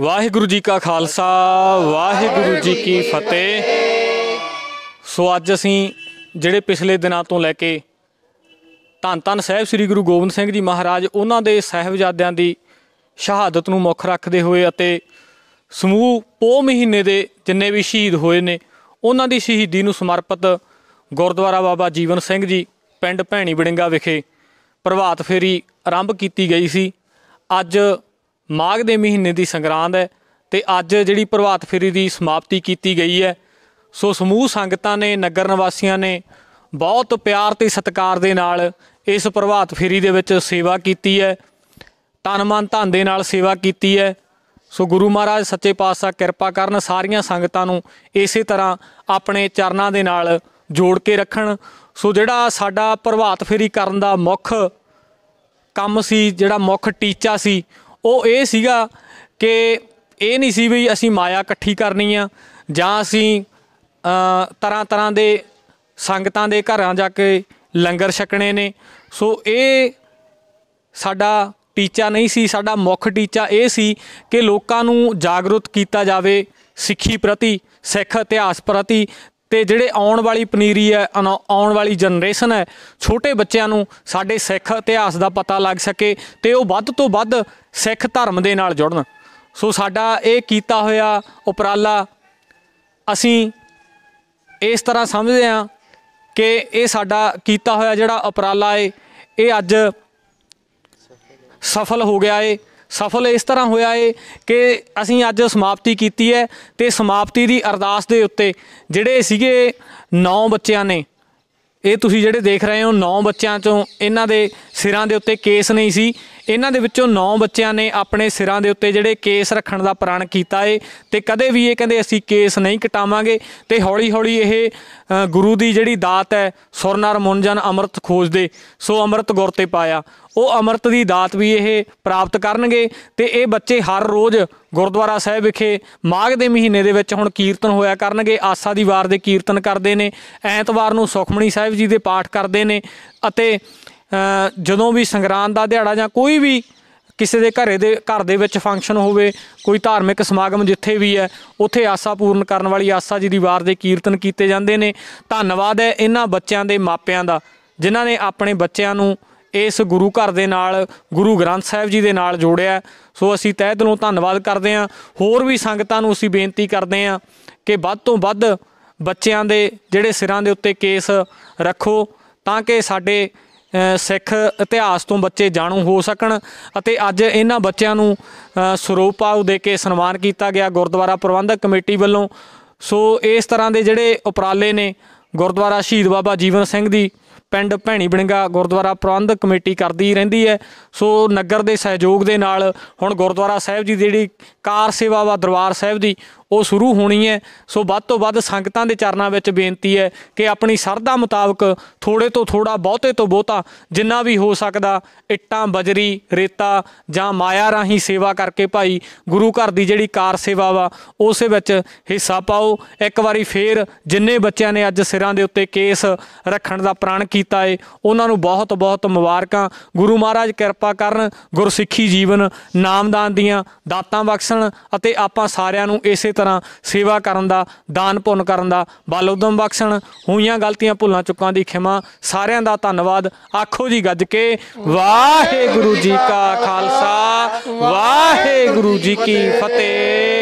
ਵਾਹਿਗੁਰੂ ਜੀ ਕਾ ਖਾਲਸਾ ਵਾਹਿਗੁਰੂ ਜੀ ਕੀ ਫਤਿਹ ਸੋ ਅੱਜ ਅਸੀਂ ਜਿਹੜੇ ਪਿਛਲੇ ਦਿਨਾਂ ਤੋਂ ਲੈ ਕੇ ਧੰਨ ਧੰਨ ਸਾਹਿਬ ਸ੍ਰੀ ਗੁਰੂ ਗੋਬਿੰਦ ਸਿੰਘ ਜੀ ਮਹਾਰਾਜ ਉਹਨਾਂ ਦੇ ਸਹਿਬਜ਼ਾਦਿਆਂ ਦੀ ਸ਼ਹਾਦਤ ਨੂੰ ਮੁੱਖ ਰੱਖਦੇ ਹੋਏ ਅਤੇ ਸਮੂਹ ਪੋ ਮਹੀਨੇ ਦੇ ਜਿੰਨੇ ਵੀ ਸ਼ਹੀਦ ਹੋਏ ਨੇ ਉਹਨਾਂ ਦੀ ਸ਼ਹੀਦੀ ਨੂੰ ਸਮਰਪਿਤ ਗੁਰਦੁਆਰਾ ਬਾਬਾ ਜੀਵਨ ਸਿੰਘ ਜੀ ਪਿੰਡ ਭੈਣੀ ਬੜਿੰਗਾ ਵਿਖੇ ਪ੍ਰਭਾਤ ਫੇਰੀ ਆਰੰਭ ਕੀਤੀ ਗਈ ਸੀ ਅੱਜ ਮਾਘ ਦੇ ਮਹੀਨੇ ਦੀ ਸੰਗਰਾਂਦ ਹੈ ਤੇ ਅੱਜ ਜਿਹੜੀ ਪ੍ਰਭਾਤ ਫੇਰੀ ਦੀ ਸਮਾਪਤੀ ਕੀਤੀ ਗਈ ਹੈ ਸੋ ਸਮੂਹ ਸੰਗਤਾਂ ਨੇ ਨਗਰ ਨਿਵਾਸੀਆਂ ਨੇ ਬਹੁਤ ਪਿਆਰ ਤੇ ਸਤਿਕਾਰ ਦੇ ਨਾਲ ਇਸ ਪ੍ਰਭਾਤ ਫੇਰੀ ਦੇ ਵਿੱਚ ਸੇਵਾ ਕੀਤੀ ਹੈ ਤਨ ਮਨ ਧੰਨ ਦੇ ਨਾਲ ਸੇਵਾ ਕੀਤੀ ਹੈ ਸੋ ਗੁਰੂ ਮਹਾਰਾਜ ਸੱਚੇ ਪਾਤਸ਼ਾਹ ਕਿਰਪਾ ਕਰਨ ਸਾਰੀਆਂ ਸੰਗਤਾਂ ਨੂੰ ਇਸੇ ਤਰ੍ਹਾਂ ਆਪਣੇ ਚਰਨਾਂ ਦੇ ਨਾਲ ਜੋੜ ਕੇ ਰੱਖਣ ਸੋ ਜਿਹੜਾ ਸਾਡਾ ਪ੍ਰਭਾਤ ਫੇਰੀ ਕਰਨ ਦਾ ਮੁੱਖ ਕੰਮ ਸੀ ਜਿਹੜਾ ਮੁੱਖ ਟੀਚਾ ਸੀ ਉਹ ਇਹ ਸੀਗਾ ਕਿ ਇਹ ਨਹੀਂ ਸੀ ਵੀ ਅਸੀਂ ਮਾਇਆ ਇਕੱਠੀ ਕਰਨੀ ਆ ਜਾਂ ਅਸੀਂ ਤਰ੍ਹਾਂ ਤਰ੍ਹਾਂ ਦੇ ਸੰਗਤਾਂ ਦੇ ਘਰਾਂ ਜਾ ਕੇ ਲੰਗਰ ਛਕਣੇ ਨੇ ਸੋ ਇਹ ਸਾਡਾ ਟੀਚਾ ਨਹੀਂ ਸੀ ਸਾਡਾ ਮੁੱਖ ਟੀਚਾ ਇਹ ਸੀ ਕਿ ਲੋਕਾਂ ਨੂੰ ਜਾਗਰੂਕ ਕੀਤਾ ਜਾਵੇ ਸਿੱਖੀ ਪ੍ਰਤੀ ਸਿੱਖ ਇਤਿਹਾਸ ਪ੍ਰਤੀ ਤੇ ਜਿਹੜੇ ਆਉਣ ਵਾਲੀ ਪਨੀਰੀ ਹੈ ਆਉਣ ਵਾਲੀ ਜਨਰੇਸ਼ਨ ਹੈ ਛੋਟੇ ਬੱਚਿਆਂ ਨੂੰ ਸਾਡੇ ਸਿੱਖ ਇਤਿਹਾਸ ਦਾ ਪਤਾ ਲੱਗ ਸਕੇ ਤੇ ਉਹ ਵੱਧ ਤੋਂ ਵੱਧ ਸਿੱਖ ਧਰਮ ਦੇ ਨਾਲ ਜੁੜਨ ਸੋ ਸਾਡਾ ਇਹ ਕੀਤਾ ਹੋਇਆ ਉਪਰਾਲਾ ਅਸੀਂ ਇਸ ਤਰ੍ਹਾਂ ਸਮਝਦੇ ਹਾਂ ਕਿ ਇਹ ਸਾਡਾ ਕੀਤਾ ਹੋਇਆ ਜਿਹੜਾ ਉਪਰਾਲਾ ਏ ਇਹ ਅੱਜ ਸਫਲ ਹੋ ਗਿਆ ਏ ਸਫਲ ਇਸ ਤਰ੍ਹਾਂ ਹੋਇਆ ਏ ਕਿ ਅਸੀਂ ਅੱਜ ਸਮਾਪਤੀ ਕੀਤੀ ਹੈ ਤੇ ਸਮਾਪਤੀ ਦੀ ਅਰਦਾਸ ਦੇ ਉੱਤੇ ਜਿਹੜੇ ਸੀਗੇ 9 ਬੱਚਿਆਂ ਨੇ ਇਹ ਤੁਸੀਂ ਜਿਹੜੇ ਦੇਖ ਰਹੇ ਹੋ 9 ਬੱਚਿਆਂ ਚੋਂ ਇਹਨਾਂ ਦੇ ਸਿਰਾਂ ਦੇ ਉੱਤੇ ਕੇਸ ਨਹੀਂ ਸੀ ਇਹਨਾਂ ਦੇ ਵਿੱਚੋਂ 9 ਬੱਚਿਆਂ ਨੇ ਆਪਣੇ ਸਿਰਾਂ ਦੇ ਉੱਤੇ ਜਿਹੜੇ ਕੇਸ ਰੱਖਣ ਦਾ ਪ੍ਰਣ ਕੀਤਾ ਏ ਤੇ ਕਦੇ ਵੀ ਇਹ ਕਹਿੰਦੇ ਅਸੀਂ ਕੇਸ ਨਹੀਂ ਕਟਾਵਾਂਗੇ ਤੇ ਹੌਲੀ-ਹੌਲੀ ਇਹ ਗੁਰੂ ਦੀ ਜਿਹੜੀ ਦਾਤ ਹੈ ਸੁਰਨਰ ਮੁੰਜਨ ਅੰਮ੍ਰਿਤ ਖੋਜਦੇ ਸੋ ਅੰਮ੍ਰਿਤ ਗੁਰ ਤੇ ਪਾਇਆ ਉਹ ਅੰਮ੍ਰਿਤ ਦੀ ਦਾਤ ਵੀ ਇਹ ਪ੍ਰਾਪਤ ਕਰਨਗੇ ਤੇ ਇਹ ਬੱਚੇ ਹਰ ਰੋਜ਼ ਗੁਰਦੁਆਰਾ ਸਾਹਿਬ ਵਿਖੇ ਮਾਘ ਦੇ ਮਹੀਨੇ ਦੇ ਵਿੱਚ ਹੁਣ ਕੀਰਤਨ ਹੋਇਆ ਕਰਨਗੇ ਆਸਾ ਦੀ ਵਾਰ ਦੇ ਕੀਰਤਨ ਕਰਦੇ ਨੇ ਐਤਵਾਰ ਨੂੰ ਸੁਖਮਣੀ ਸਾਹਿਬ ਜੀ ਦੇ ਪਾਠ ਕਰਦੇ ਨੇ ਅਤੇ ਜਦੋਂ ਵੀ ਸੰਗਰਾਂਦ ਦਾ ਦਿਹਾੜਾ ਜਾਂ ਕੋਈ ਵੀ ਕਿਸੇ ਦੇ ਘਰੇ ਦੇ ਘਰ ਦੇ ਵਿੱਚ ਫੰਕਸ਼ਨ ਹੋਵੇ ਕੋਈ ਧਾਰਮਿਕ ਸਮਾਗਮ ਜਿੱਥੇ ਵੀ ਹੈ ਉੱਥੇ ਆਸਾ ਪੂਰਨ ਕਰਨ ਵਾਲੀ ਆਸਾ ਜੀ ਦੀ ਵਾਰ ਦੇ ਕੀਰਤਨ ਕੀਤੇ ਜਾਂਦੇ ਨੇ ਧੰਨਵਾਦ ਹੈ ਇਹਨਾਂ ਬੱਚਿਆਂ ਦੇ ਮਾਪਿਆਂ ਦਾ ਜਿਨ੍ਹਾਂ ਨੇ ਆਪਣੇ ਬੱਚਿਆਂ ਨੂੰ ਇਸ ਗੁਰੂ ਘਰ ਦੇ ਨਾਲ ਗੁਰੂ ਗ੍ਰੰਥ ਸਾਹਿਬ ਜੀ ਦੇ ਨਾਲ ਜੋੜਿਆ ਸੋ ਅਸੀਂ ਤਹਿ ਦਿਲੋਂ ਧੰਨਵਾਦ ਕਰਦੇ ਹਾਂ ਹੋਰ ਵੀ ਸੰਗਤਾਂ ਨੂੰ ਅਸੀਂ ਬੇਨਤੀ ਕਰਦੇ ਹਾਂ ਕਿ ਵੱਧ ਤੋਂ ਵੱਧ ਬੱਚਿਆਂ ਦੇ ਜਿਹੜੇ ਸਿਰਾਂ ਦੇ ਉੱਤੇ ਕੇਸ ਰੱਖੋ ਤਾਂ ਕਿ ਸਾਡੇ ਸਿੱਖ ਇਤਿਹਾਸ ਤੋਂ ਬੱਚੇ ਜਾਣੂ ਹੋ ਸਕਣ ਅਤੇ ਅੱਜ ਇਹਨਾਂ ਬੱਚਿਆਂ ਨੂੰ ਸਰੋਪਾਉ ਦੇ ਕੇ ਸਨਮਾਨ ਕੀਤਾ ਗਿਆ ਗੁਰਦੁਆਰਾ ਪ੍ਰਬੰਧਕ ਕਮੇਟੀ ਵੱਲੋਂ ਸੋ ਇਸ ਤਰ੍ਹਾਂ ਦੇ ਜਿਹੜੇ ਉਪਰਾਲੇ ਨੇ ਗੁਰਦੁਆਰਾ ਸ਼ਹੀਦ ਬਾਬਾ ਜੀਵਨ ਸਿੰਘ ਦੀ ਪਿੰਡ ਭੈਣੀ ਬਣਗਾ ਗੁਰਦੁਆਰਾ ਪ੍ਰਬੰਧ ਕਮੇਟੀ ਕਰਦੀ ਰਹਿੰਦੀ ਹੈ ਸੋ ਨਗਰ ਦੇ ਸਹਿਯੋਗ ਦੇ ਨਾਲ ਹੁਣ ਗੁਰਦੁਆਰਾ ਸਾਹਿਬ ਜੀ ਜਿਹੜੀ ਕਾਰ ਸੇਵਾ ਵਾ ਦਰਬਾਰ ਸਾਹਿਬ ਦੀ ਉਹ ਸ਼ੁਰੂ ਹੋਣੀ ਹੈ ਸੋ ਵੱਧ ਤੋਂ ਵੱਧ ਸੰਗਤਾਂ ਦੇ ਚਰਨਾਂ ਵਿੱਚ ਬੇਨਤੀ ਹੈ ਕਿ ਆਪਣੀ ਸਰਦਾ ਮੁਤਾਬਕ ਥੋੜੇ ਤੋਂ ਥੋੜਾ ਬਹੁਤੇ ਤੋਂ ਬਹੁਤਾ ਜਿੰਨਾ ਵੀ ਹੋ ਸਕਦਾ ਇੱਟਾਂ ਬਜਰੀ ਰੇਤਾ ਜਾਂ ਮਾਇਆ ਰਾਹੀਂ ਸੇਵਾ ਕਰਕੇ ਭਾਈ ਗੁਰੂ ਘਰ ਦੀ ਜਿਹੜੀ ਕਾਰ ਸੇਵਾ ਵਾ ਉਸੇ ਵਿੱਚ ਹਿੱਸਾ ਪਾਓ ਇੱਕ ਵਾਰੀ ਫੇਰ ਜਿੰਨੇ ਬੱਚਿਆਂ ਨੇ ਅੱਜ ਸਿਰਾਂ ਦੇ ਉੱਤੇ ਕੇਸ ਰੱਖਣ ਦਾ ਪ੍ਰਣ ਕੀਤਾ ਏ ਉਹਨਾਂ ਨੂੰ ਬਹੁਤ ਬਹੁਤ ਮੁਬਾਰਕਾਂ ਗੁਰੂ ਮਹਾਰਾਜ ਕਿਰਪਾ ਕਰਨ ਗੁਰਸਿੱਖੀ ਜੀਵਨ ਨਾਮਦਾਨ ਦੀਆਂ ਦਾਤਾਂ ਬਖਸ਼ਣ ਅਤੇ ਆਪਾਂ ਸਾਰਿਆਂ ਨੂੰ ਇਸੇ ਤਰ੍ਹਾਂ ਸੇਵਾ ਕਰਨ ਦਾ ਦਾਨ ਪੁੰਨ ਕਰਨ ਦਾ ਬਲ ਉਦਮ ਬਖਸ਼ਣ ਹੋਈਆਂ ਗਲਤੀਆਂ ਭੁੱਲਾਂ ਚੁੱਕਾਂ ਦੀ ਖਿਮਾ ਸਾਰਿਆਂ ਦਾ ਧੰਨਵਾਦ ਆਖੋ ਜੀ ਗੱਜ ਕੇ ਵਾਹਿਗੁਰੂ ਜੀ ਕਾ ਖਾਲਸਾ ਵਾਹਿਗੁਰੂ ਜੀ ਕੀ ਫਤਿਹ